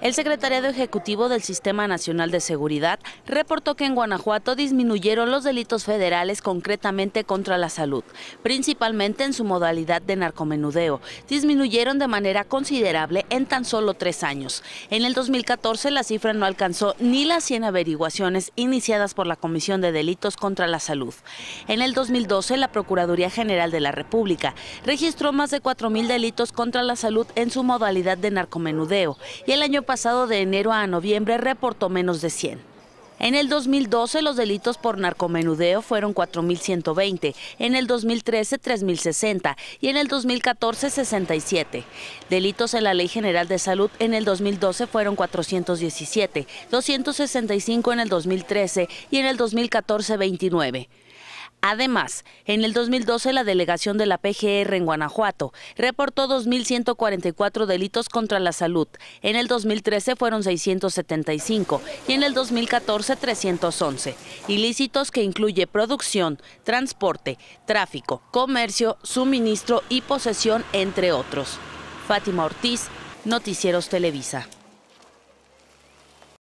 El secretariado ejecutivo del Sistema Nacional de Seguridad reportó que en Guanajuato disminuyeron los delitos federales concretamente contra la salud, principalmente en su modalidad de narcomenudeo. Disminuyeron de manera considerable en tan solo tres años. En el 2014 la cifra no alcanzó ni las 100 averiguaciones iniciadas por la Comisión de Delitos contra la Salud. En el 2012 la Procuraduría General de la República registró más de 4.000 delitos contra la salud en su modalidad de narcomenudeo año pasado, de enero a noviembre, reportó menos de 100. En el 2012 los delitos por narcomenudeo fueron 4.120, en el 2013 3.060 y en el 2014 67. Delitos en la Ley General de Salud en el 2012 fueron 417, 265 en el 2013 y en el 2014 29. Además, en el 2012 la delegación de la PGR en Guanajuato reportó 2.144 delitos contra la salud, en el 2013 fueron 675 y en el 2014 311, ilícitos que incluye producción, transporte, tráfico, comercio, suministro y posesión, entre otros. Fátima Ortiz, Noticieros Televisa.